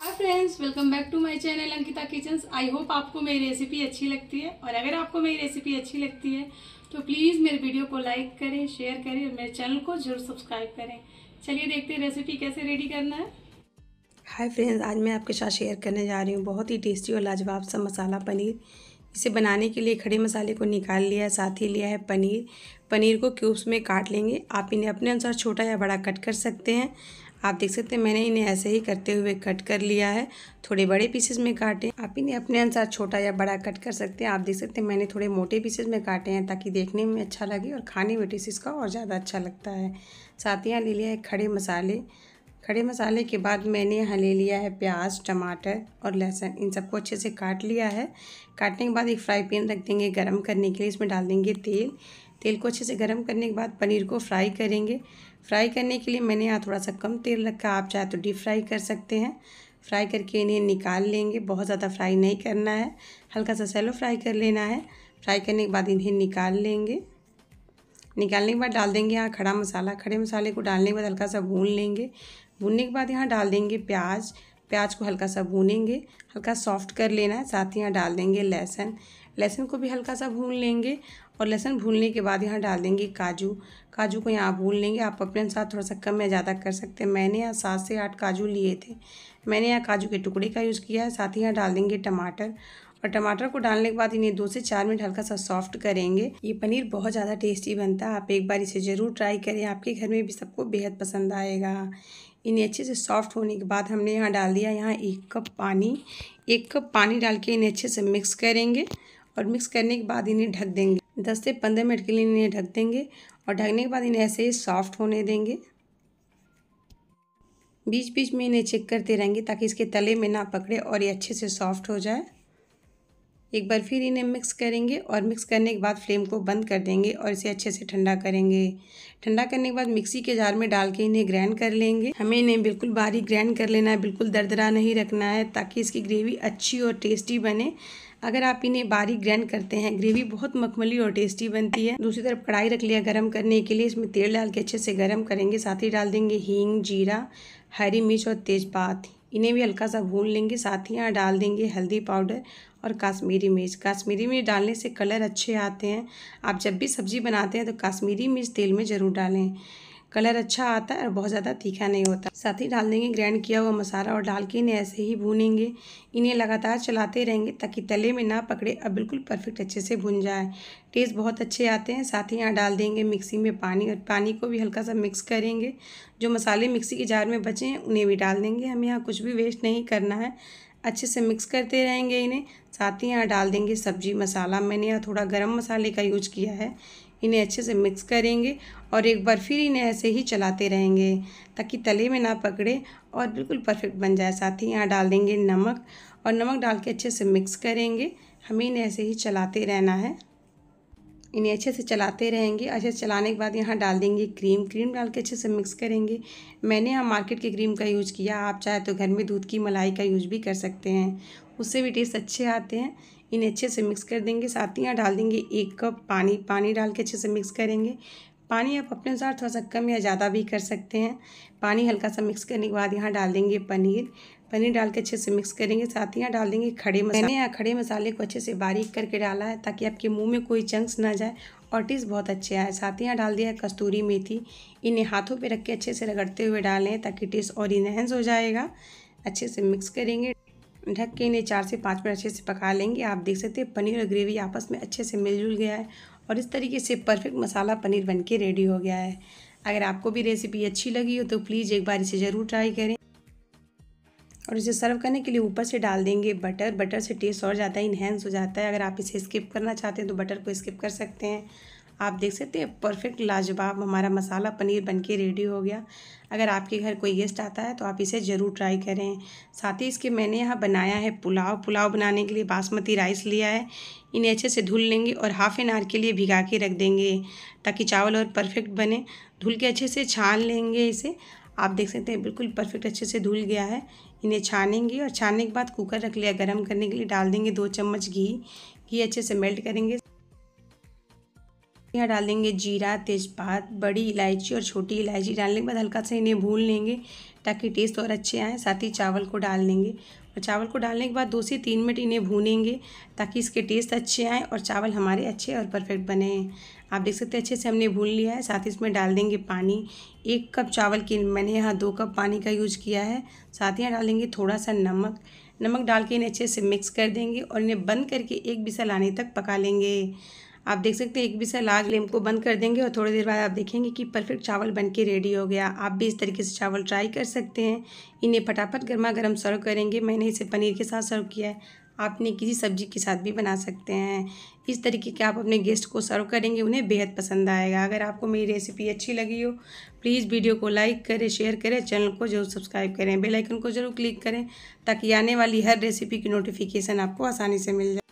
hi friends welcome back to my channel Ankita kitchens I hope आपको मेरी recipe अच्छी लगती है और अगर आपको मेरी रेसिपी अच्छी लगती है तो प्लीज़ मेरे वीडियो को लाइक करें शेयर करें और मेरे चैनल को जरूर सब्सक्राइब करें चलिए देखते हैं रेसिपी कैसे रेडी करना है हाय फ्रेंड्स आज मैं आपके साथ शेयर करने जा रही हूँ बहुत ही टेस्टी और लाजवाब सा मसाला पनीर इसे बनाने के लिए खड़े मसाले को निकाल लिया है साथ ही लिया है पनीर पनीर को क्यूब्स में काट लेंगे आप इन्हें अपने अनुसार छोटा या बड़ा कट कर सकते हैं आप देख सकते हैं मैंने इन्हें ऐसे ही करते हुए कट कर लिया है थोड़े बड़े पीसेस में काटें आप इन्हें अपने अनुसार छोटा या बड़ा कट कर सकते हैं आप देख सकते हैं मैंने थोड़े मोटे पीसेस में काटे हैं ताकि देखने में अच्छा लगे और खाने में टेस्ट इसका और ज़्यादा अच्छा लगता है साथ ही यहाँ ले लिया है खड़े मसाले खड़े मसाले के बाद मैंने यहाँ ले लिया है प्याज टमाटर और लहसुन इन सबको अच्छे से काट लिया है काटने के बाद एक फ्राई पैन रख देंगे गर्म करने के लिए इसमें डाल देंगे तेल तेल को अच्छे से गर्म करने के बाद पनीर को फ्राई करेंगे फ्राई करने के लिए मैंने यहाँ थोड़ा सा कम तेल रखा आप चाहे तो डीप फ्राई कर सकते हैं फ्राई करके इन्हें निकाल लेंगे बहुत ज़्यादा फ्राई नहीं करना है हल्का सा सैलो फ्राई कर लेना है फ्राई करने के बाद इन्हें निकाल लेंगे निकालने के बाद डाल देंगे यहाँ खड़ा मसाला खड़े मसाले को डालने के बाद हल्का सा भून लेंगे भूनने के बाद यहाँ डाल देंगे प्याज प्याज को हल्का सा भूनेंगे हल्का सॉफ्ट कर लेना है साथ ही यहाँ डाल देंगे लहसुन लहसुन को भी हल्का सा भून लेंगे और लहसुन भूनने के बाद यहाँ डाल देंगे काजू काजू को यहाँ भून लेंगे आप अपने अनुसार थोड़ा सा कम या ज़्यादा कर सकते हैं मैंने यहाँ सात से आठ काजू लिए थे मैंने यहाँ काजू के टुकड़े का यूज़ किया है साथ ही यहाँ डाल देंगे टमाटर और टमाटर को डालने के बाद इन्हें दो से चार मिनट हल्का सा सॉफ्ट करेंगे ये पनीर बहुत ज़्यादा टेस्टी बनता है आप एक बार इसे ज़रूर ट्राई करें आपके घर में भी सबको बेहद पसंद आएगा इन्हें अच्छे से सॉफ्ट होने के बाद हमने यहाँ डाल दिया यहाँ एक कप पानी एक कप पानी डाल के इन्हें अच्छे से मिक्स करेंगे और मिक्स करने के बाद इन्हें ढक देंगे दस से पंद्रह मिनट के लिए इन्हें ढक देंगे और ढकने के बाद इन्हें ऐसे ही सॉफ्ट होने देंगे बीच बीच में इन्हें चेक करते रहेंगे ताकि इसके तले में ना पकड़े और ये अच्छे से सॉफ्ट हो जाए एक बार फिर इन्हें मिक्स करेंगे और मिक्स करने के बाद फ्लेम को बंद कर देंगे और इसे अच्छे से ठंडा करेंगे ठंडा करने के बाद मिक्सी के जार में डाल के इन्हें ग्राइंड कर लेंगे हमें इन्हें बिल्कुल बारीक ग्राइंड कर लेना है बिल्कुल दरदरा नहीं रखना है ताकि इसकी ग्रेवी अच्छी और टेस्टी बने अगर आप इन्हें बारीक ग्रैंड करते हैं ग्रेवी बहुत मखमली और टेस्टी बनती है दूसरी तरफ कढ़ाई रख लिया गर्म करने के लिए इसमें तेल डाल के अच्छे से गर्म करेंगे साथ ही डाल देंगे हींग जीरा हरी मिर्च और तेज़पात इन्हें भी हल्का सा भून लेंगे साथ ही यहाँ डाल देंगे हल्दी पाउडर और काश्मीरी मिर्च काश्मीरी मिर्च डालने से कलर अच्छे आते हैं आप जब भी सब्ज़ी बनाते हैं तो काश्मीरी मिर्च तेल में ज़रूर डालें कलर अच्छा आता है और बहुत ज़्यादा तीखा नहीं होता साथ ही डाल देंगे ग्राइंड किया हुआ मसाला और डाल के इन्हें ऐसे ही भूनेंगे इन्हें लगातार चलाते रहेंगे ताकि तले में ना पकड़े और बिल्कुल परफेक्ट अच्छे से भुन जाए टेस्ट बहुत अच्छे आते हैं साथ ही यहाँ डाल देंगे मिक्सी में पानी और पानी को भी हल्का सा मिक्स करेंगे जो मसाले मिक्सी के जार में बचे हैं उन्हें भी डाल देंगे हमें यहाँ कुछ भी वेस्ट नहीं करना है अच्छे से मिक्स करते रहेंगे इन्हें साथ ही यहाँ डाल देंगे सब्जी मसाला मैंने यहाँ थोड़ा गरम मसाले का यूज किया है इन्हें अच्छे से मिक्स करेंगे और एक बार फिर इन्हें ऐसे ही चलाते रहेंगे ताकि तले में ना पकड़े और बिल्कुल परफेक्ट बन जाए साथ ही यहाँ डाल देंगे नमक और नमक डाल के अच्छे से मिक्स करेंगे हमें इन्हें ऐसे ही चलाते रहना है इन्हें अच्छे से चलाते रहेंगे अच्छे से चलाने के बाद यहाँ डाल देंगे क्रीम क्रीम डाल के अच्छे से मिक्स करेंगे मैंने यहाँ मार्केट के क्रीम का यूज़ किया आप चाहे तो घर में दूध की मलाई का यूज़ भी कर सकते हैं उससे भी टेस्ट अच्छे आते हैं इन्हें अच्छे से मिक्स कर देंगे साथ ही यहाँ डाल देंगे एक कप पानी पानी डाल के अच्छे से मिक्स करेंगे पानी आप अपने अनुसार थोड़ा सा कम या ज़्यादा भी कर सकते हैं पानी हल्का सा मिक्स करने के बाद यहाँ डाल देंगे पनीर पनीर डाल के अच्छे से मिक्स करेंगे साथ ही यहाँ डाल देंगे खड़े मसाले मैंने यहाँ खड़े मसाले को अच्छे से बारीक करके डाला है ताकि आपके मुंह में कोई चंक्स ना जाए और टेस्ट बहुत अच्छे आए साथ ही यहाँ डाल दिया है कस्तूरी मेथी इन्हें हाथों पे रख के अच्छे से रगड़ते हुए डालें ताकि टेस्ट और इनहेंस हो जाएगा अच्छे से मिक्स करेंगे ढक के इन्हें चार से पाँच मिनट अच्छे से पका लेंगे आप देख सकते हैं पनीर और ग्रेवी आपस में अच्छे से मिलजुल गया है और इस तरीके से परफेक्ट मसाला पनीर के रेडी हो गया है अगर आपको भी रेसिपी अच्छी लगी हो तो प्लीज़ एक बार इसे ज़रूर ट्राई करें और इसे सर्व करने के लिए ऊपर से डाल देंगे बटर बटर से टेस्ट और ज़्यादा इन्हेंस हो जाता है अगर आप इसे स्किप करना चाहते हैं तो बटर को स्किप कर सकते हैं आप देख सकते हैं परफेक्ट लाजवाब हमारा मसाला पनीर बनके रेडी हो गया अगर आपके घर कोई गेस्ट आता है तो आप इसे ज़रूर ट्राई करें साथ ही इसके मैंने यहाँ बनाया है पुलाव पुलाव बनाने के लिए बासमती राइस लिया है इन्हें अच्छे से धुल लेंगे और हाफ़ एन आवर के लिए भिगा के रख देंगे ताकि चावल और परफेक्ट बने धुल के अच्छे से छान लेंगे इसे आप देख सकते हैं बिल्कुल परफेक्ट अच्छे से धुल गया है इन्हें छानेंगे और छानने के बाद कुकर रख लिया गर्म करने के लिए डाल देंगे दो चम्मच घी घी अच्छे से मेल्ट करेंगे यहाँ डाल देंगे जीरा तेज़पात बड़ी इलायची और छोटी इलायची डालने के बाद हल्का सा इन्हें भून लेंगे ताकि टेस्ट और अच्छे आएँ साथ ही चावल को डाल लेंगे और चावल को डालने के बाद दो से तीन मिनट इन्हें भूनेंगे ताकि इसके टेस्ट अच्छे आएँ और चावल हमारे अच्छे और परफेक्ट बने आप देख सकते हैं अच्छे से हमने भून लिया है साथ ही इसमें डाल देंगे पानी एक कप चावल के मैंने यहाँ दो कप पानी का यूज़ किया है साथ ही यहाँ डालेंगे थोड़ा सा नमक नमक डाल के इन्हें अच्छे से मिक्स कर देंगे और इन्हें बंद करके एक बिसल आने तक पका लेंगे आप देख सकते हैं एक भी से लाल को बंद कर देंगे और थोड़ी देर बाद आप देखेंगे कि परफेक्ट चावल बन के रेडी हो गया आप भी इस तरीके से चावल ट्राई कर सकते हैं इन्हें फटाफट गर्मा गर्म सर्व करेंगे मैंने इसे पनीर के साथ सर्व किया है आपने किसी सब्जी के साथ भी बना सकते हैं इस तरीके के आप अपने गेस्ट को सर्व करेंगे उन्हें बेहद पसंद आएगा अगर आपको मेरी रेसिपी अच्छी लगी हो प्लीज़ वीडियो को लाइक करें शेयर करें चैनल को जरूर सब्सक्राइब करें बेल आइकन को जरूर क्लिक करें ताकि आने वाली हर रेसिपी की नोटिफिकेशन आपको आसानी से मिल जाए